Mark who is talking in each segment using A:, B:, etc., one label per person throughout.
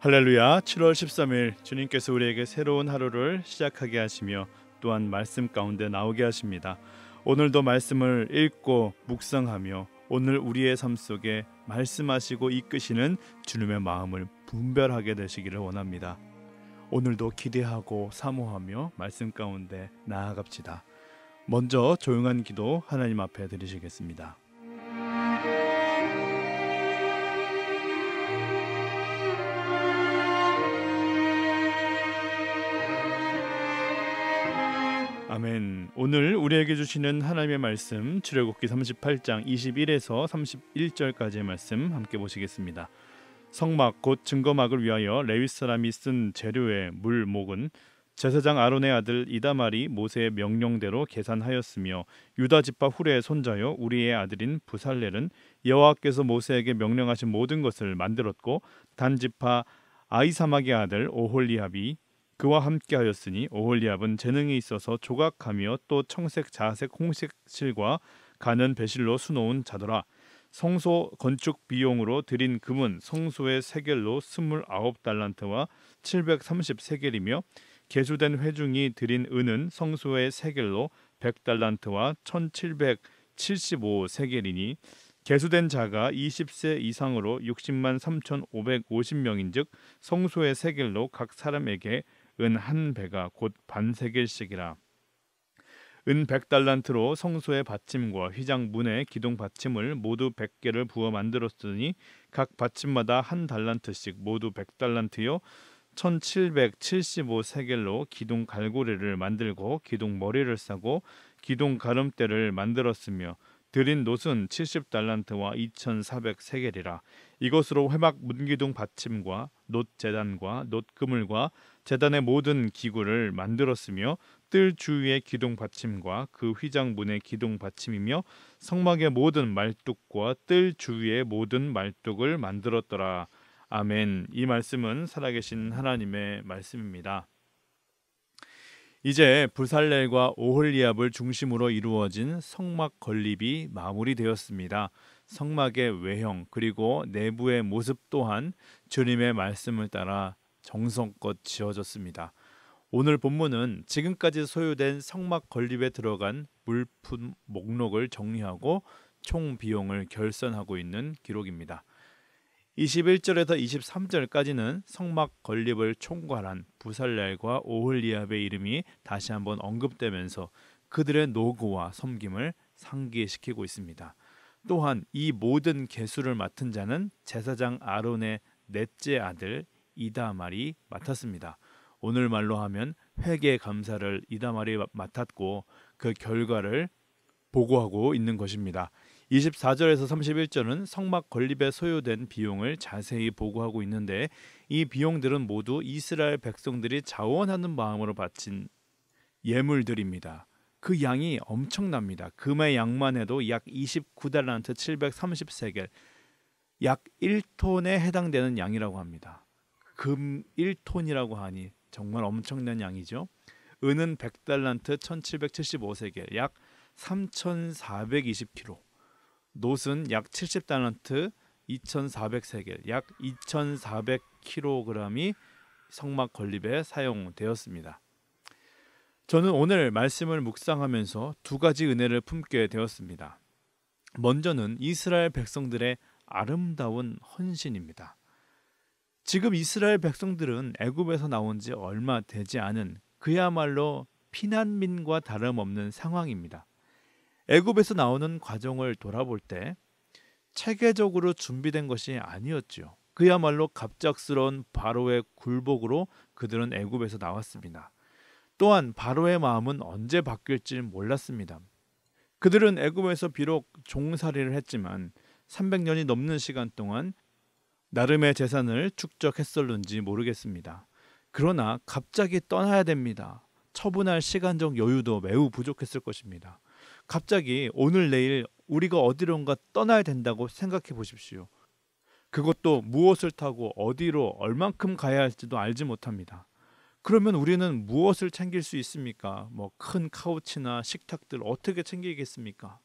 A: 할렐루야 7월 13일 주님께서 우리에게 새로운 하루를 시작하게 하시며 또한 말씀 가운데 나오게 하십니다. 오늘도 말씀을 읽고 묵상하며 오늘 우리의 삶 속에 말씀하시고 이끄시는 주님의 마음을 분별하게 되시기를 원합니다. 오늘도 기대하고 사모하며 말씀 가운데 나아갑시다. 먼저 조용한 기도 하나님 앞에 드리시겠습니다. 아멘. 오늘 우리에게 주시는 하나님의 말씀 출애굽기 38장 21에서 31절까지의 말씀 함께 보시겠습니다. 성막 곧 증거막을 위하여 레위 사람이 쓴 재료의 물 목은 제사장 아론의 아들 이다말이 모세의 명령대로 계산하였으며 유다 지파 후레의 손자요 우리의 아들인 부살렐은 여호와께서 모세에게 명령하신 모든 것을 만들었고 단 지파 아이사막의 아들 오홀리압이 그와 함께하였으니 오홀리압은 재능에 있어서 조각하며 또 청색, 자색, 홍색 실과 가는 배실로 수놓은 자더라. 성소 건축 비용으로 드린 금은 성소의 세겔로 스물아홉 달란트와 칠백삼십 세겔이며 개수된 회중이 드린 은은 성소의 세겔로 백달란트와 천칠백칠십오 세겔이니 개수된 자가 20세 이상으로 60만 3,550명인즉 성소의 세겔로 각 사람에게 은한 배가 곧 반세겔씩이라 은 백달란트로 성소의 받침과 휘장 문의 기둥 받침을 모두 1 0 0개를 부어 만들었으니 각 받침마다 한 달란트씩 모두 1 0 0달란트요1775 세겔로 기둥 갈고리를 만들고 기둥 머리를 싸고 기둥 가름대를 만들었으며 드린 노은 70달란트와 2400 세겔이라 이것으로 회막 문기둥 받침과 놋 재단과 놋 그물과 재단의 모든 기구를 만들었으며 뜰 주위의 기둥 받침과 그 휘장문의 기둥 받침이며 성막의 모든 말뚝과 뜰 주위의 모든 말뚝을 만들었더라. 아멘. 이 말씀은 살아계신 하나님의 말씀입니다. 이제 부살렐과 오홀리압을 중심으로 이루어진 성막 건립이 마무리되었습니다. 성막의 외형 그리고 내부의 모습 또한 주님의 말씀을 따라 정성껏 지어졌습니다. 오늘 본문은 지금까지 소요된 성막 건립에 들어간 물품 목록을 정리하고 총 비용을 결산하고 있는 기록입니다. 21절에서 23절까지는 성막 건립을 총괄한 부살렐과 오홀리압의 이름이 다시 한번 언급되면서 그들의 노고와 섬김을 상기시키고 있습니다. 또한 이 모든 계수를 맡은 자는 제사장 아론의 넷째 아들 이다말이 맡았습니다. 오늘 말로 하면 회개 감사를 이다말이 맡았고 그 결과를 보고하고 있는 것입니다. 24절에서 31절은 성막 건립에 소요된 비용을 자세히 보고하고 있는데 이 비용들은 모두 이스라엘 백성들이 자원하는 마음으로 바친 예물들입니다. 그 양이 엄청납니다. 금의 양만 해도 약 29달란트 730세겔 약 1톤에 해당되는 양이라고 합니다. 금 1톤이라고 하니 정말 엄청난 양이죠. 은은 100달란트 1775세겔 약 3420kg 놋은 약 70달란트 2400세겔 약 2400kg이 성막 건립에 사용되었습니다. 저는 오늘 말씀을 묵상하면서 두 가지 은혜를 품게 되었습니다. 먼저는 이스라엘 백성들의 아름다운 헌신입니다. 지금 이스라엘 백성들은 애굽에서 나온 지 얼마 되지 않은 그야말로 피난민과 다름없는 상황입니다. 애굽에서 나오는 과정을 돌아볼 때 체계적으로 준비된 것이 아니었지요. 그야말로 갑작스러운 바로의 굴복으로 그들은 애굽에서 나왔습니다. 또한 바로의 마음은 언제 바뀔지 몰랐습니다. 그들은 애굽에서 비록 종살이를 했지만 300년이 넘는 시간 동안 나름의 재산을 축적했을는지 모르겠습니다. 그러나 갑자기 떠나야 됩니다. 처분할 시간적 여유도 매우 부족했을 것입니다. 갑자기 오늘 내일 우리가 어디론가 떠나야 된다고 생각해 보십시오. 그것도 무엇을 타고 어디로 얼만큼 가야 할지도 알지 못합니다. 그러면 우리는 무엇을 챙길 수 있습니까? 뭐 큰 카우치나 식탁들 어떻게 챙기겠습니까?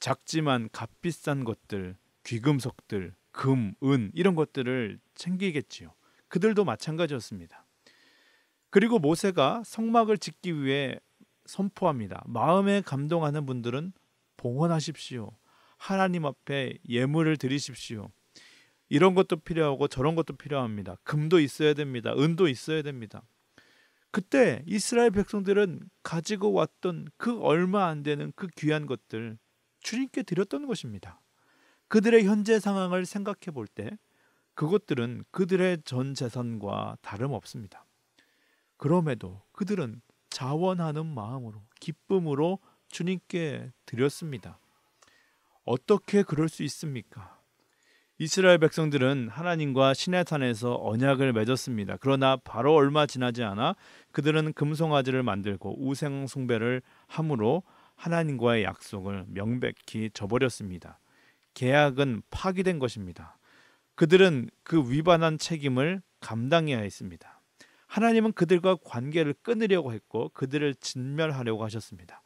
A: 작지만 값비싼 것들, 귀금속들, 금, 은 이런 것들을 챙기겠지요. 그들도 마찬가지였습니다. 그리고 모세가 성막을 짓기 위해 선포합니다. 마음에 감동하는 분들은 봉헌하십시오. 하나님 앞에 예물을 드리십시오. 이런 것도 필요하고 저런 것도 필요합니다. 금도 있어야 됩니다. 은도 있어야 됩니다. 그때 이스라엘 백성들은 가지고 왔던 그 얼마 안 되는 그 귀한 것들 주님께 드렸던 것입니다. 그들의 현재 상황을 생각해 볼 때 그것들은 그들의 전 재산과 다름없습니다. 그럼에도 그들은 자원하는 마음으로 기쁨으로 주님께 드렸습니다. 어떻게 그럴 수 있습니까? 이스라엘 백성들은 하나님과 시내산에서 언약을 맺었습니다. 그러나 바로 얼마 지나지 않아 그들은 금송아지를 만들고 우생 숭배를 함으로 하나님과의 약속을 명백히 저버렸습니다. 계약은 파기된 것입니다. 그들은 그 위반한 책임을 감당해야 했습니다. 하나님은 그들과 관계를 끊으려고 했고 그들을 진멸하려고 하셨습니다.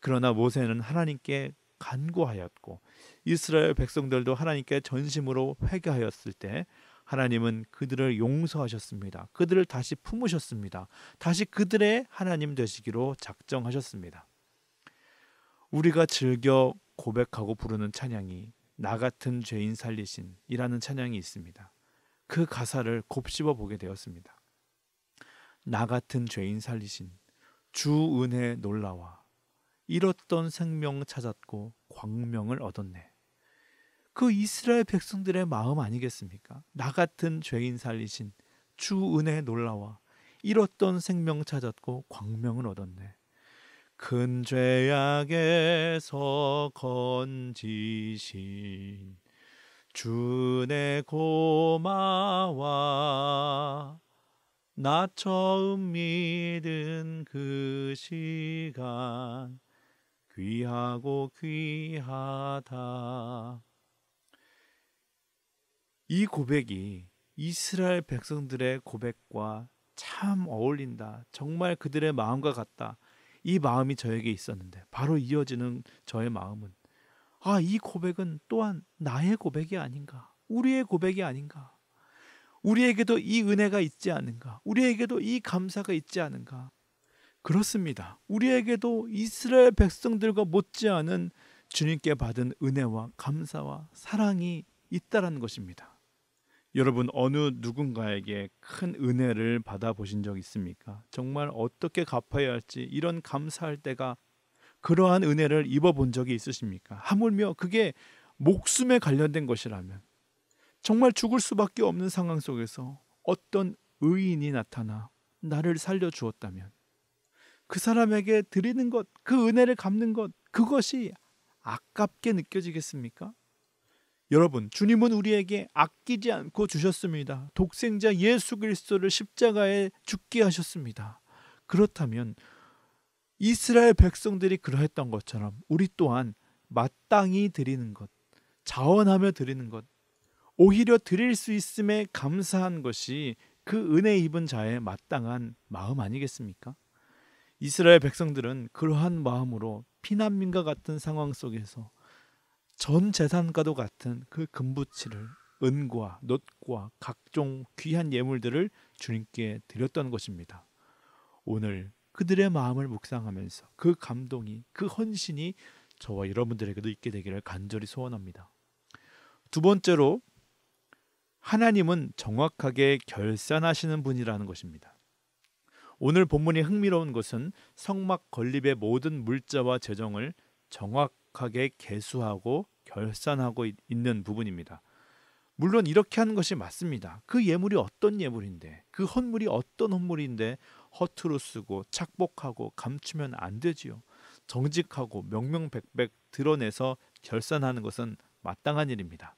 A: 그러나 모세는 하나님께 간구하였고 이스라엘 백성들도 하나님께 전심으로 회개하였을 때 하나님은 그들을 용서하셨습니다. 그들을 다시 품으셨습니다. 다시 그들의 하나님 되시기로 작정하셨습니다. 우리가 즐겨 고백하고 부르는 찬양이 나 같은 죄인 살리신이라는 찬양이 있습니다. 그 가사를 곱씹어 보게 되었습니다. 나 같은 죄인 살리신 주 은혜 놀라와 잃었던 생명 찾았고 광명을 얻었네. 그 이스라엘 백성들의 마음 아니겠습니까? 나 같은 죄인 살리신 주 은혜 놀라워 잃었던 생명 찾았고 광명을 얻었네. 큰 죄악에서 건지신 주네 고마워 나 처음 믿은 그 시간 귀하고 귀하다 이 고백이 이스라엘 백성들의 고백과 참 어울린다. 정말 그들의 마음과 같다. 이 마음이 저에게 있었는데 바로 이어지는 저의 마음은 아, 이 고백은 또한 나의 고백이 아닌가? 우리의 고백이 아닌가? 우리에게도 이 은혜가 있지 않은가? 우리에게도 이 감사가 있지 않은가? 그렇습니다. 우리에게도 이스라엘 백성들과 못지않은 주님께 받은 은혜와 감사와 사랑이 있다라는 것입니다. 여러분 어느 누군가에게 큰 은혜를 받아보신 적 있습니까? 정말 어떻게 갚아야 할지 이런 감사할 때가 그러한 은혜를 입어본 적이 있으십니까? 하물며 그게 목숨에 관련된 것이라면 정말 죽을 수밖에 없는 상황 속에서 어떤 의인이 나타나 나를 살려주었다면 그 사람에게 드리는 것, 그 은혜를 갚는 것, 그것이 아깝게 느껴지겠습니까? 여러분, 주님은 우리에게 아끼지 않고 주셨습니다. 독생자 예수 그리스도를 십자가에 죽게 하셨습니다. 그렇다면 이스라엘 백성들이 그러했던 것처럼 우리 또한 마땅히 드리는 것, 자원하며 드리는 것, 오히려 드릴 수 있음에 감사한 것이 그 은혜 입은 자의 마땅한 마음 아니겠습니까? 이스라엘 백성들은 그러한 마음으로 피난민과 같은 상황 속에서 전 재산과도 같은 그 금부치를 은과 놋과 각종 귀한 예물들을 주님께 드렸던 것입니다. 오늘 그들의 마음을 묵상하면서 그 감동이 그 헌신이 저와 여러분들에게도 있게 되기를 간절히 소원합니다. 두 번째로 하나님은 정확하게 결산하시는 분이라는 것입니다. 오늘 본문이 흥미로운 것은 성막 건립의 모든 물자와 재정을 정확 정확하게 계수하고 결산하고 있는 부분입니다. 물론 이렇게 하는 것이 맞습니다. 그 예물이 어떤 예물인데, 그 헌물이 어떤 헌물인데 허투루 쓰고 착복하고 감추면 안 되지요. 정직하고 명명백백 드러내서 결산하는 것은 마땅한 일입니다.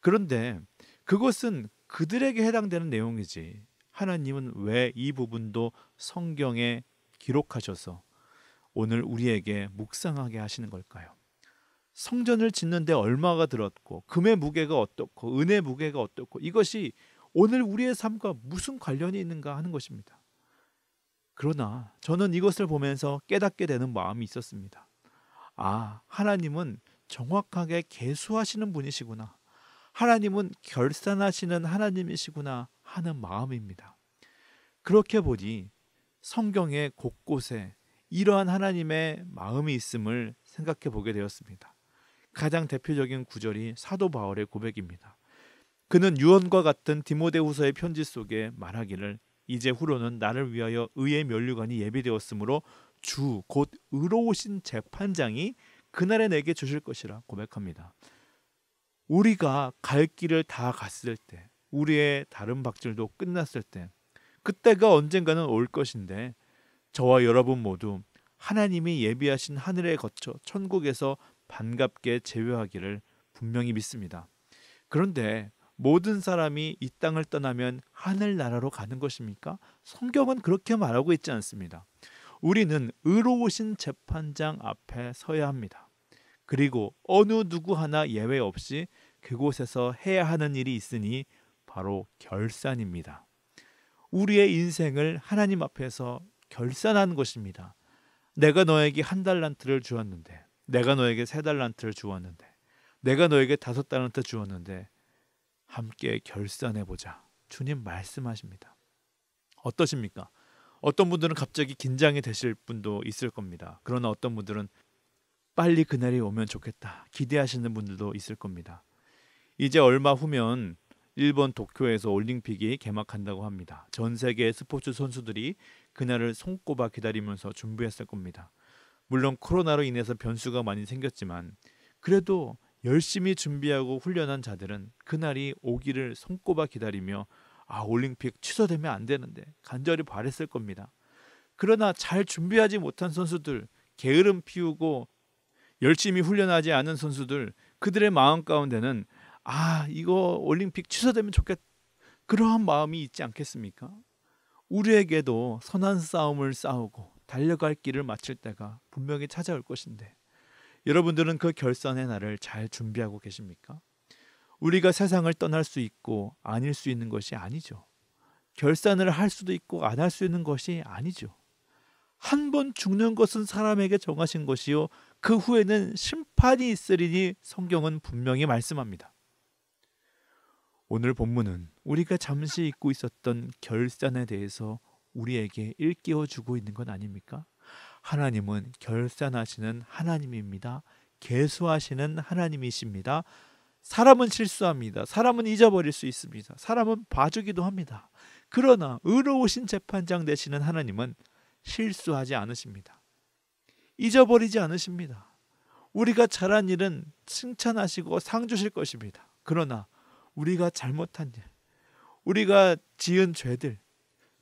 A: 그런데 그것은 그들에게 해당되는 내용이지. 하나님은 왜 이 부분도 성경에 기록하셔서 오늘 우리에게 묵상하게 하시는 걸까요? 성전을 짓는데 얼마가 들었고 금의 무게가 어떻고 은의 무게가 어떻고 이것이 오늘 우리의 삶과 무슨 관련이 있는가 하는 것입니다. 그러나 저는 이것을 보면서 깨닫게 되는 마음이 있었습니다. 아, 하나님은 정확하게 계수하시는 분이시구나. 하나님은 결산하시는 하나님이시구나 하는 마음입니다. 그렇게 보니 성경의 곳곳에 이러한 하나님의 마음이 있음을 생각해 보게 되었습니다. 가장 대표적인 구절이 사도 바울의 고백입니다. 그는 유언과 같은 디모데후서의 편지 속에 말하기를 이제 후로는 나를 위하여 의의 면류관이 예비되었으므로 주 곧 의로우신 재판장이 그날에 내게 주실 것이라 고백합니다. 우리가 갈 길을 다 갔을 때, 우리의 다른 박질도 끝났을 때, 그때가 언젠가는 올 것인데 저와 여러분 모두 하나님이 예비하신 하늘에 거쳐 천국에서 반갑게 제외하기를 분명히 믿습니다. 그런데 모든 사람이 이 땅을 떠나면 하늘 나라로 가는 것입니까? 성경은 그렇게 말하고 있지 않습니다. 우리는 의로우신 재판장 앞에 서야 합니다. 그리고 어느 누구 하나 예외 없이 그곳에서 해야 하는 일이 있으니 바로 결산입니다. 우리의 인생을 하나님 앞에서 결산하 것입니다. 내가 너에게 한 달란트를 주었는데 내가 너에게 세 달란트를 주었는데 내가 너에게 다섯 달란트 주었는데 함께 결산해 보자. 주님 말씀하십니다. 어떠십니까? 어떤 분들은 갑자기 긴장이 되실 분도 있을 겁니다. 그러나 어떤 분들은 빨리 그날이 오면 좋겠다 기대하시는 분들도 있을 겁니다. 이제 얼마 후면 일본 도쿄에서 올림픽이 개막한다고 합니다. 전 세계 스포츠 선수들이 그날을 손꼽아 기다리면서 준비했을 겁니다. 물론 코로나로 인해서 변수가 많이 생겼지만 그래도 열심히 준비하고 훈련한 자들은 그날이 오기를 손꼽아 기다리며 아 올림픽 취소되면 안 되는데 간절히 바랬을 겁니다. 그러나 잘 준비하지 못한 선수들, 게으름 피우고 열심히 훈련하지 않은 선수들, 그들의 마음 가운데는 아 이거 올림픽 취소되면 좋겠다 그러한 마음이 있지 않겠습니까? 우리에게도 선한 싸움을 싸우고 달려갈 길을 마칠 때가 분명히 찾아올 것인데 여러분들은 그 결산의 날을 잘 준비하고 계십니까? 우리가 세상을 떠날 수 있고 아닐 수 있는 것이 아니죠. 결산을 할 수도 있고 안 할 수 있는 것이 아니죠. 한 번 죽는 것은 사람에게 정하신 것이요. 그 후에는 심판이 있으리니 성경은 분명히 말씀합니다. 오늘 본문은 우리가 잠시 잊고 있었던 결산에 대해서 우리에게 일깨워 주고 있는 건 아닙니까? 하나님은 결산하시는 하나님입니다. 계수하시는 하나님이십니다. 사람은 실수합니다. 사람은 잊어버릴 수 있습니다. 사람은 봐주기도 합니다. 그러나 의로우신 재판장 되시는 하나님은 실수하지 않으십니다. 잊어버리지 않으십니다. 우리가 잘한 일은 칭찬하시고 상 주실 것입니다. 그러나 우리가 잘못한 일, 우리가 지은 죄들,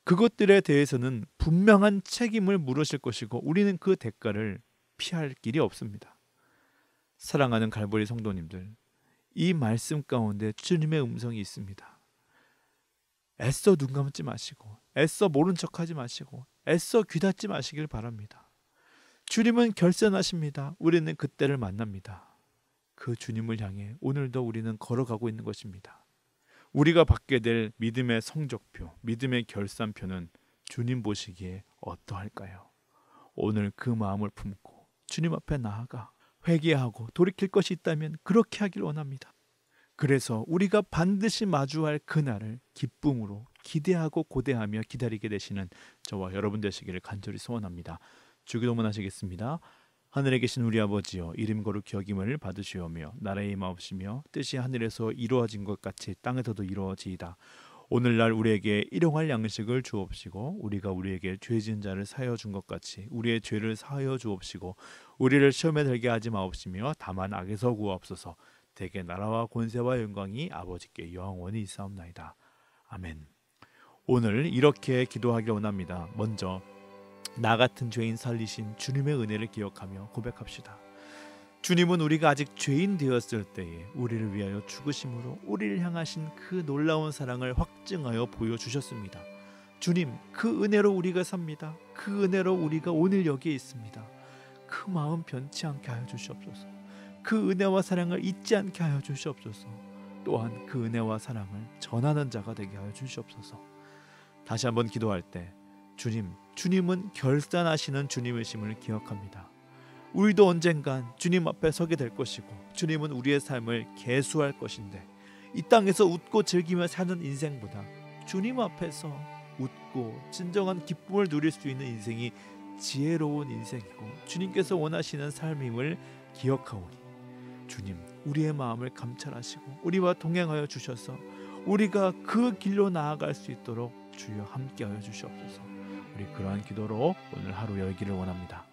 A: 그것들에 대해서는 분명한 책임을 물으실 것이고 우리는 그 대가를 피할 길이 없습니다. 사랑하는 갈보리 성도님들, 이 말씀 가운데 주님의 음성이 있습니다. 애써 눈 감지 마시고, 애써 모른 척 하지 마시고, 애써 귀 닫지 마시길 바랍니다. 주님은 결선하십니다. 우리는 그때를 만납니다. 그 주님을 향해 오늘도 우리는 걸어가고 있는 것입니다. 우리가 받게 될 믿음의 성적표, 믿음의 결산표는 주님 보시기에 어떠할까요? 오늘 그 마음을 품고 주님 앞에 나아가 회개하고 돌이킬 것이 있다면 그렇게 하길 원합니다. 그래서 우리가 반드시 마주할 그날을 기쁨으로 기대하고 고대하며 기다리게 되시는 저와 여러분 되시기를 간절히 소원합니다. 주기도문 하시겠습니다. 하늘에 계신 우리 아버지여 이름 거룩히 여김을 받으시오며 나라의 마옵시며 뜻이 하늘에서 이루어진 것 같이 땅에서도 이루어지이다. 오늘날 우리에게 일용할 양식을 주옵시고 우리가 우리에게 죄진 자를 사여 준 것 같이 우리의 죄를 사여 주옵시고 우리를 시험에 들게 하지 마옵시며 다만 악에서 구하옵소서. 대개 나라와 권세와 영광이 아버지께 영원히 있사옵나이다. 아멘. 오늘 이렇게 기도하기 원합니다. 먼저 나 같은 죄인 살리신 주님의 은혜를 기억하며 고백합시다. 주님은 우리가 아직 죄인 되었을 때에 우리를 위하여 죽으심으로 우리를 향하신 그 놀라운 사랑을 확증하여 보여주셨습니다. 주님, 그 은혜로 우리가 삽니다. 그 은혜로 우리가 오늘 여기에 있습니다. 그 마음 변치 않게 하여 주시옵소서. 그 은혜와 사랑을 잊지 않게 하여 주시옵소서. 또한 그 은혜와 사랑을 전하는 자가 되게 하여 주시옵소서. 다시 한번 기도할 때 주님, 주님은 결단하시는 주님의심을 기억합니다. 우리도 언젠간 주님 앞에 서게 될 것이고 주님은 우리의 삶을 개수할 것인데 이 땅에서 웃고 즐기며 사는 인생보다 주님 앞에서 웃고 진정한 기쁨을 누릴 수 있는 인생이 지혜로운 인생이고 주님께서 원하시는 삶임을 기억하오니 주님 우리의 마음을 감찰하시고 우리와 동행하여 주셔서 우리가 그 길로 나아갈 수 있도록 주여 함께하여 주시옵소서. 우리 그러한 기도로 오늘 하루 열기를 원합니다.